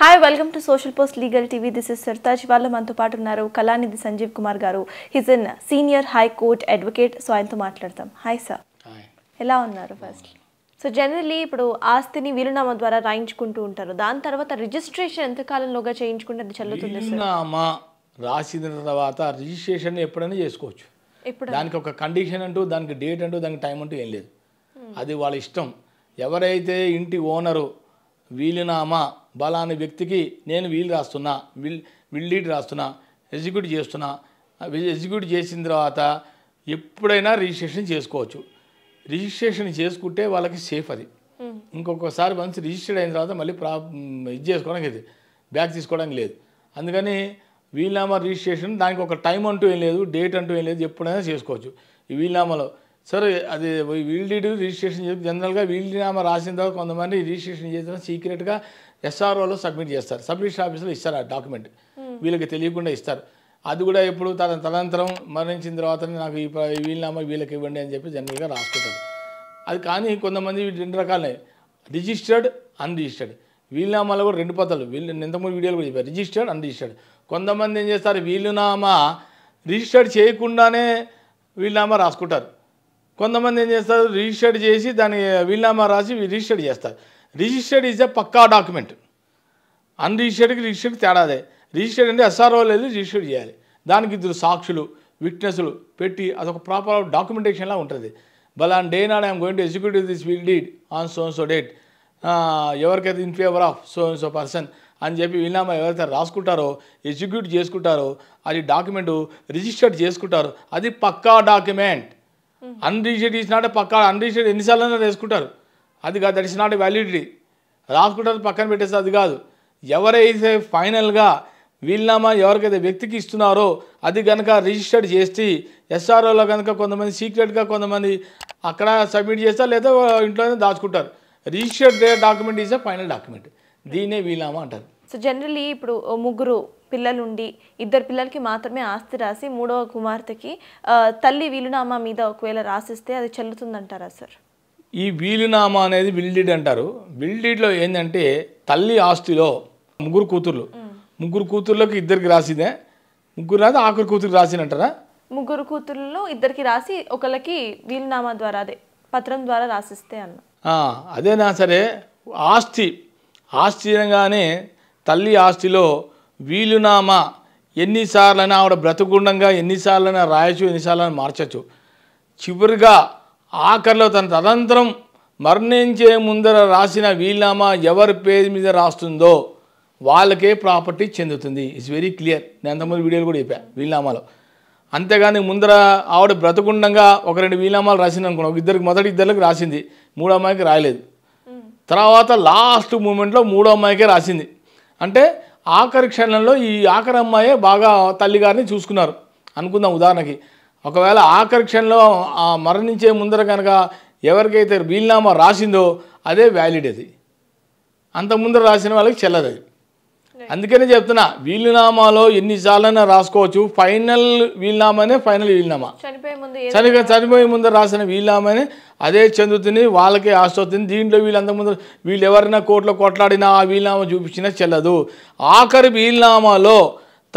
Hi welcome to social post legal TV this is Sartaj వాళ్ళ మనతో పాటు ఉన్నారు కళానిధి సంజీవ్ కుమార్ గారు he's in senior high court advocate so ఆయనతో మాట్లాడతాం హాయ్ సార్ ఎలా ఉన్నారు ఫస్ట్ సో జనరల్లీ ఇప్పుడు ఆస్తిని వీలునామా ద్వారా రాయించుకుంటూ ఉంటారు దాని తర్వాత రిజిస్ట్రేషన్ ఎంత కాలంలోగా చేయించుకుంటే అది చల్లుతుంది రాసిన తర్వాత రిజిస్ట్రేషన్ ఎప్పుడైనా చేసుకోవచ్చు ఇప్పుడు దానికి ఒక కండిషన్ అంటూ దానికి డేట్ అంటూ దానికి టైం అంటూ ఏం లేదు hmm. అది వాళ్ళ ఇష్టం ఎవరైతే ఇంటి ఓనరు వీలునామా బలాని వ్యక్తికి నేను వీలు రాస్తున్నా విల్ విల్ రాస్తున్నా ఎగ్జిక్యూట్ చేస్తున్నా ఎగ్జిక్యూట్ చేసిన తర్వాత ఎప్పుడైనా రిజిస్ట్రేషన్ చేసుకోవచ్చు రిజిస్ట్రేషన్ చేసుకుంటే వాళ్ళకి సేఫ్ అది ఇంకొకసారి వన్స్ రిజిస్టర్డ్ అయిన తర్వాత మళ్ళీ ప్రా ఇది చేసుకోవడానికి ఇది బ్యాక్ తీసుకోవడానికి లేదు అందుకని వీలునామా రిజిస్ట్రేషన్ దానికి ఒక టైం అంటూ ఏం లేదు డేట్ అంటూ ఏం లేదు ఎప్పుడైనా చేసుకోవచ్చు ఈ వీలునామాలో సరే అది వీల్ డీడ్ రిజిస్ట్రేషన్ జనరల్గా వీలునామా రాసిన తర్వాత కొంతమంది రిజిస్ట్రేషన్ చేసిన సీక్రెట్గా ఎస్ఆర్ఓలో సబ్మిట్ చేస్తారు సబ్మిషన్ ఆఫీసులో ఇస్తారు ఆ డాక్యుమెంట్ వీళ్ళకి తెలియకుండా ఇస్తారు అది కూడా ఎప్పుడు తన తదనంతరం మరణించిన తర్వాత నాకు ఈ వీళ్ళనామా వీళ్ళకి ఇవ్వండి అని చెప్పి జనరల్గా రాసుకుంటారు అది కానీ కొంతమంది రెండు రకాలే రిజిస్టర్డ్ అన్రిజిస్టర్డ్ వీలునామాలో కూడా రెండు పద్ధతులు వీళ్ళు ఇంతకుముందు వీడియోలు కూడా చెప్పారు రిజిస్టర్డ్ అన్రిజిస్టర్డ్ కొంతమంది ఏం చేస్తారు వీలునామా రిజిస్టర్డ్ చేయకుండానే వీలునామా రాసుకుంటారు కొంతమంది ఏం చేస్తారు రిజిస్టర్డ్ చేసి దాని వీలునామా రాసి రిజిస్టర్డ్ చేస్తారు registered is a pucca document అన్రిజిస్టర్డ్కి రిజిస్టర్డ్ తేడాదే రిజిస్టర్డ్ అంటే ఎస్ఆర్ఓ లేదు రిజిస్టర్డ్ చేయాలి దానికి ఇద్దరు సాక్షులు విట్నెస్లు పెట్టి అదొక ప్రాపర్ డాక్యుమెంటేషన్లా ఉంటుంది బలాన్ డే నాడ్ I'm going to executive this will deed on so so date ఎవరికైతే in favour of so so person అని చెప్పి వీళ్ళమ్మా ఎవరైతే రాసుకుంటారో ఎగ్జిక్యూట్ చేసుకుంటారో అది డాక్యుమెంట్ రిజిస్టర్డ్ చేసుకుంటారు అది pucca document unregistered is not pucca unregistered ఎన్నిసార్లు వేసుకుంటారు అది కాదు దట్ ఇస్ నాట్ వ్యాలిడిటీ రాసుకుంటారు పక్కన పెట్టేస్తే అది కాదు ఎవరైతే ఫైనల్గా వీలునామా ఎవరికైతే వ్యక్తికి ఇస్తున్నారో అది కనుక రిజిస్టర్డ్ చేసి ఎస్ఆర్ఓలో కనుక కొంతమంది సీక్రెట్గా కొంతమంది అక్కడ సబ్మిట్ చేస్తారు లేదా ఇంట్లోనే దాచుకుంటారు రిజిస్టర్డ్ డాక్యుమెంట్ ఇస్తే ఫైనల్ డాక్యుమెంట్ దీన్నే వీలునామా అంటారు సో జనరలీ ఇప్పుడు ముగ్గురు పిల్లలుండి ఇద్దరు పిల్లలకి మాత్రమే ఆస్తి రాసి మూడవ కుమార్తెకి తల్లి వీలునామా మీద ఒకవేళ రాసిస్తే అది చెల్లుతుందంటారా సార్ ఈ వీలునామా అనేది విల్డీడ్ అంటారు విల్డీడ్లో ఏంటంటే తల్లి ఆస్తిలో ముగ్గురు కూతుర్లు ముగ్గురు కూతుర్లకు ఇద్దరికి రాసిందే ముగ్గురు రాసి ఆఖరి రాసింది అంటారా ముగ్గురు కూతుర్లలో ఇద్దరికి రాసి ఒకళ్ళకి వీలునామా ద్వారా అదే పత్రం ద్వారా రాసిస్తే అన్న అదేనా సరే ఆస్తి ఆస్తి అనగానే తల్లి ఆస్తిలో వీలునామా ఎన్నిసార్లైనా ఆవిడ బ్రతుకుండంగా ఎన్నిసార్లైనా రాయచ్చు ఎన్నిసార్లు అయినా మార్చచ్చు చివరిగా ఆఖరిలో తన తదంతరం మరణించే ముందర రాసిన వీలునామా ఎవరి పేరు మీద రాస్తుందో వాళ్ళకే ప్రాపర్టీ చెందుతుంది ఇట్స్ వెరీ క్లియర్ నేను అంతమంది వీడియోలు కూడా చెప్పాను వీలునామాలో అంతేగాని ముందర ఆవిడ బ్రతకుండగా ఒక రెండు వీలునామాలు రాసింది అనుకున్నాం ఒక ఇద్దరికి మొదటి ఇద్దరికి రాసింది మూడో అమ్మాయికి రాయలేదు తర్వాత లాస్ట్ మూమెంట్లో మూడో అమ్మాయికే రాసింది అంటే ఆఖరి క్షణంలో ఈ ఆఖరి అమ్మాయే బాగా తల్లిగారిని చూసుకున్నారు అనుకుందాం ఉదాహరణకి ఒకవేళ ఆఖరి క్షణంలో మరణించే ముందర కనుక ఎవరికైతే బీల్నామా రాసిందో అదే వ్యాలిడ్ అది అంత ముందర రాసిన వాళ్ళకి చెల్లదు అది అందుకనే చెప్తున్నా వీలునామాలో ఎన్నిసార్లైనా రాసుకోవచ్చు ఫైనల్ వీలునామానే ఫైనల్ వీలునామా చనిపోయి చనిపోయే ముందర రాసిన వీలునామానే అదే చెందుతుంది వాళ్ళకే ఆస్తి వస్తుంది దీంట్లో వీళ్ళంత ముందు వీళ్ళు ఎవరైనా కోర్టులో కొట్లాడినా ఆ వీలునామా చూపించినా చెల్లదు ఆఖరి వీలునామాలో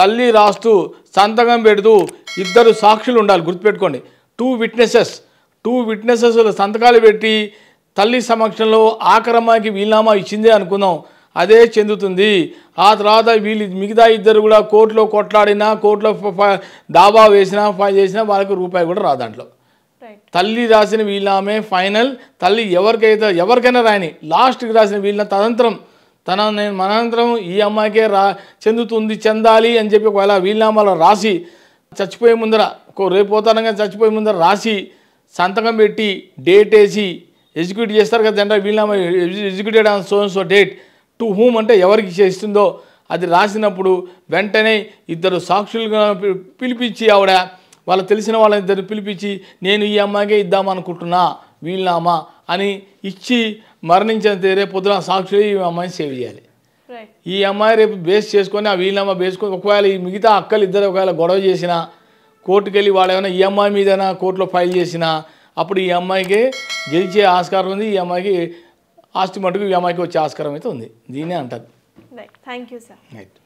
తల్లి రాస్తూ సంతకం పెడుతూ ఇద్దరు సాక్షులు ఉండాలి గుర్తుపెట్టుకోండి టూ విట్నెసెస్ టూ విట్నెసెస్ సంతకాలు పెట్టి తల్లి సమక్షంలో ఆక్రమాకి వీలునామా ఇచ్చిందే అనుకుందాం అదే చెందుతుంది ఆ తర్వాత వీళ్ళు మిగతా ఇద్దరు కూడా కోర్టులో కొట్లాడినా కోర్టులో దాబా వేసినా ఫైన్ చేసినా వాళ్ళకి రూపాయి కూడా రాదు దాంట్లో తల్లి రాసిన వీళ్ళామే ఫైనల్ తల్లి ఎవరికైతే ఎవరికైనా రాయని లాస్ట్కి రాసిన వీళ్ళ తదంతరం తన నేను మనంతరం ఈ అమ్మాయికే రా చెందుతుంది చెందాలి అని చెప్పి ఒకవేళ వీళ్ళనామాలో రాసి చచ్చిపోయే ముందర రేపు పోతానగా చచ్చిపోయే ముందర రాసి సంతకం పెట్టి డేట్ వేసి ఎగ్జిక్యూట్ చేస్తారు కదా జనరల్ వీళ్ళ executed on so so date to whom అంటే ఎవరికి చేస్తుందో అది రాసినప్పుడు వెంటనే ఇద్దరు సాక్షులుగా పిలిపించి ఆవిడ వాళ్ళు తెలిసిన వాళ్ళని ఇద్దరు పిలిపించి నేను ఈ అమ్మాయికే ఇద్దామనుకుంటున్నా వీళ్ళనామా అని ఇచ్చి మరణించిన రేపు పొద్దున సాక్షులు ఈ అమ్మాయిని సేవ్ చేయాలి ఈ అమ్మాయి రేపు బేస్ చేసుకొని ఆ వీళ్ళమ్మ వేసుకొని ఒకవేళ ఈ మిగతా అక్కలు ఇద్దరు ఒకవేళ గొడవ చేసినా కోర్టుకు వెళ్ళి వాళ్ళు ఏమైనా ఈ అమ్మాయి మీద కోర్టులో ఫైల్ చేసినా అప్పుడు ఈ అమ్మాయికి గెలిచే ఆస్కారం ఉంది ఈ అమ్మాయికి ఆస్తి మటుకు ఈ అమ్మాయికి వచ్చే ఆస్కారం అయితే ఉంది దీనే అంటారు థ్యాంక్ యూ సార్ రైట్